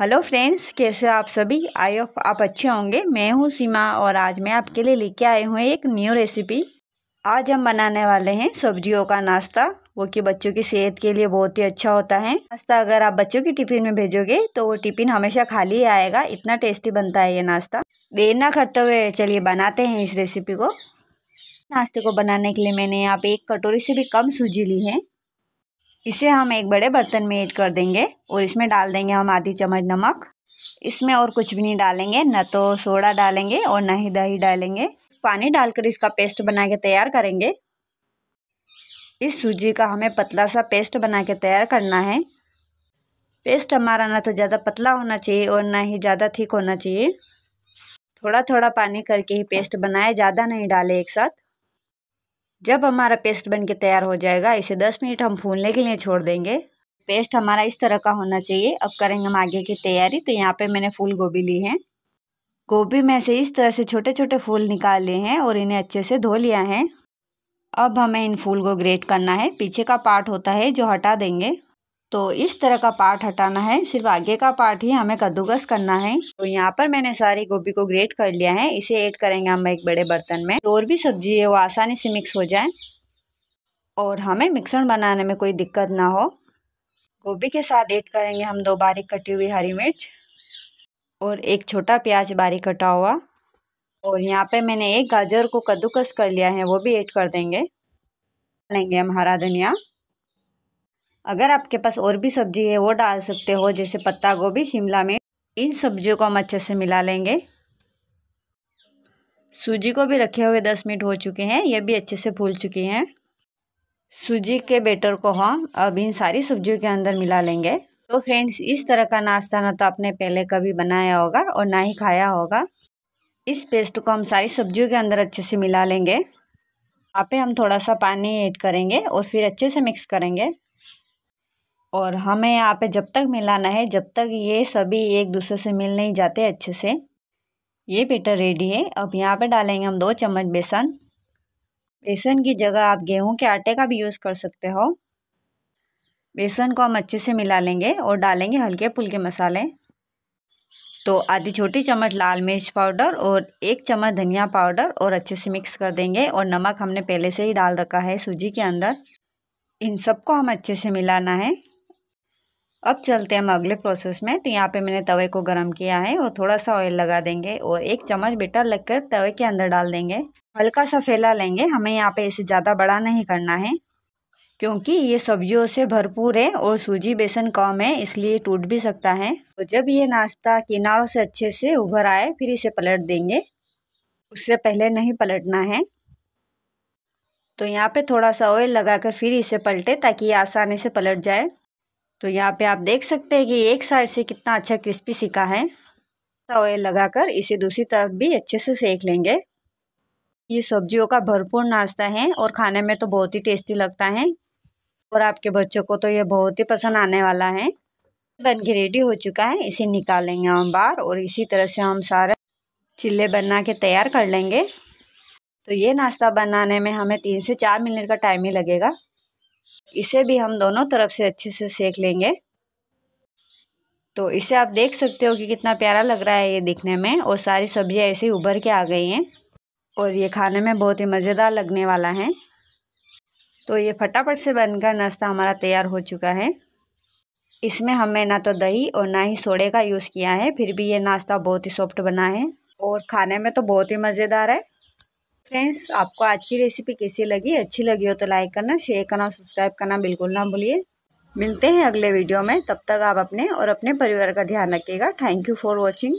hello friends कैसे हो आप सभी आई होप आप अच्छे होंगे मैं हूँ सीमा और आज मैं आपके लिए लेके आए हूँ एक न्यू रेसिपी आज हम बनाने वाले हैं सब्जियों का नाश्ता वो कि बच्चों की सेहत के लिए बहुत ही अच्छा होता है नाश्ता अगर आप बच्चों की टिफ़िन में भेजोगे तो वो टिफ़िन हमेशा खाली ही आएगा इतना टेस्टी बनता है ये नाश्ता देर ना करते हुए चलिए बनाते हैं इस रेसिपी को नाश्ते को बनाने के लिए मैंने यहाँ पे एक कटोरी से भी कम सूजी ली है इसे हम एक बड़े बर्तन में ऐड कर देंगे और इसमें डाल देंगे हम आधी चम्मच नमक इसमें और कुछ भी नहीं डालेंगे न तो सोडा डालेंगे और ना ही दही डालेंगे पानी डालकर इसका पेस्ट बना के तैयार करेंगे इस सूजी का हमें पतला सा पेस्ट बना के तैयार करना है पेस्ट हमारा ना तो ज़्यादा पतला होना चाहिए और ना ही ज़्यादा थिक होना चाहिए थोड़ा थोड़ा पानी करके ही पेस्ट बनाए ज़्यादा नहीं डाले एक साथ जब हमारा पेस्ट बन के तैयार हो जाएगा इसे दस मिनट हम फूलने के लिए छोड़ देंगे पेस्ट हमारा इस तरह का होना चाहिए अब करेंगे हम आगे की तैयारी तो यहाँ पे मैंने फूल गोभी ली है गोभी में से इस तरह से छोटे छोटे फूल निकाले हैं और इन्हें अच्छे से धो लिया है अब हमें इन फूल को ग्रेट करना है पीछे का पार्ट होता है जो हटा देंगे तो इस तरह का पार्ट हटाना है सिर्फ आगे का पार्ट ही हमें कद्दूकस करना है तो यहाँ पर मैंने सारी गोभी को ग्रेट कर लिया है इसे ऐड करेंगे हम एक बड़े बर्तन में और भी सब्जी है वो आसानी से मिक्स हो जाए और हमें मिक्सर बनाने में कोई दिक्कत ना हो गोभी के साथ ऐड करेंगे हम दो बारीक कटी हुई हरी मिर्च और एक छोटा प्याज बारीक कटा हुआ और यहाँ पे मैंने एक गाजर को कद्दूकस कर लिया है वो भी ऐड कर देंगे लेंगे हम हरा धनिया अगर आपके पास और भी सब्जी है वो डाल सकते हो जैसे पत्ता गोभी शिमला मिर्च इन सब्जियों को हम अच्छे से मिला लेंगे सूजी को भी रखे हुए दस मिनट हो चुके हैं ये भी अच्छे से फूल चुकी हैं सूजी के बेटर को हम अब इन सारी सब्जियों के अंदर मिला लेंगे तो फ्रेंड्स इस तरह का नाश्ता ना तो आपने पहले कभी बनाया होगा और ना ही खाया होगा इस पेस्ट को हम सारी सब्जियों के अंदर अच्छे से मिला लेंगे आप हम थोड़ा सा पानी ऐड करेंगे और फिर अच्छे से मिक्स करेंगे और हमें यहाँ पे जब तक मिलाना है जब तक ये सभी एक दूसरे से मिल नहीं जाते अच्छे से ये पेटर रेडी है अब यहाँ पे डालेंगे हम दो चम्मच बेसन बेसन की जगह आप गेहूं के आटे का भी यूज़ कर सकते हो बेसन को हम अच्छे से मिला लेंगे और डालेंगे हल्के फुल्के मसाले तो आधी छोटी चम्मच लाल मिर्च पाउडर और एक चम्मच धनिया पाउडर और अच्छे से मिक्स कर देंगे और नमक हमने पहले से ही डाल रखा है सूजी के अंदर इन सबको हम अच्छे से मिलाना है अब चलते हैं हम अगले प्रोसेस में तो यहाँ पे मैंने तवे को गर्म किया है और थोड़ा सा ऑयल लगा देंगे और एक चम्मच बेटर लगकर तवे के अंदर डाल देंगे हल्का सा फैला लेंगे हमें यहाँ पे इसे ज़्यादा बड़ा नहीं करना है क्योंकि ये सब्जियों से भरपूर है और सूजी बेसन कम है इसलिए टूट भी सकता है तो जब ये नाश्ता किनारों से अच्छे से उभर आए फिर इसे पलट देंगे उससे पहले नहीं पलटना है तो यहाँ पे थोड़ा सा ऑयल लगाकर फिर इसे पलटे ताकि ये आसानी से पलट जाए तो यहाँ पे आप देख सकते हैं कि एक साइड से कितना अच्छा क्रिस्पी सिका है तो ऑयल लगाकर इसे दूसरी तरफ भी अच्छे से सेक लेंगे ये सब्जियों का भरपूर नाश्ता है और खाने में तो बहुत ही टेस्टी लगता है और आपके बच्चों को तो ये बहुत ही पसंद आने वाला है बन के रेडी हो चुका है इसे निकालेंगे हम बाहर और इसी तरह से हम सारे चिल्ले बना के तैयार कर लेंगे तो ये नाश्ता बनाने में हमें तीन से चार मिनट का टाइम ही लगेगा इसे भी हम दोनों तरफ से अच्छे से सेक लेंगे तो इसे आप देख सकते हो कि कितना प्यारा लग रहा है ये दिखने में और सारी सब्जियां ऐसे ही उभर के आ गई हैं और ये खाने में बहुत ही मज़ेदार लगने वाला है तो ये फटाफट से बनकर नाश्ता हमारा तैयार हो चुका है इसमें हमने ना तो दही और ना ही सोडे का यूज़ किया है फिर भी ये नाश्ता बहुत ही सॉफ्ट बना है और खाने में तो बहुत ही मज़ेदार है फ्रेंड्स आपको आज की रेसिपी कैसी लगी अच्छी लगी हो तो लाइक करना शेयर करना और सब्सक्राइब करना बिल्कुल ना भूलिए मिलते हैं अगले वीडियो में तब तक आप अपने और अपने परिवार का ध्यान रखिएगा थैंक यू फॉर वॉचिंग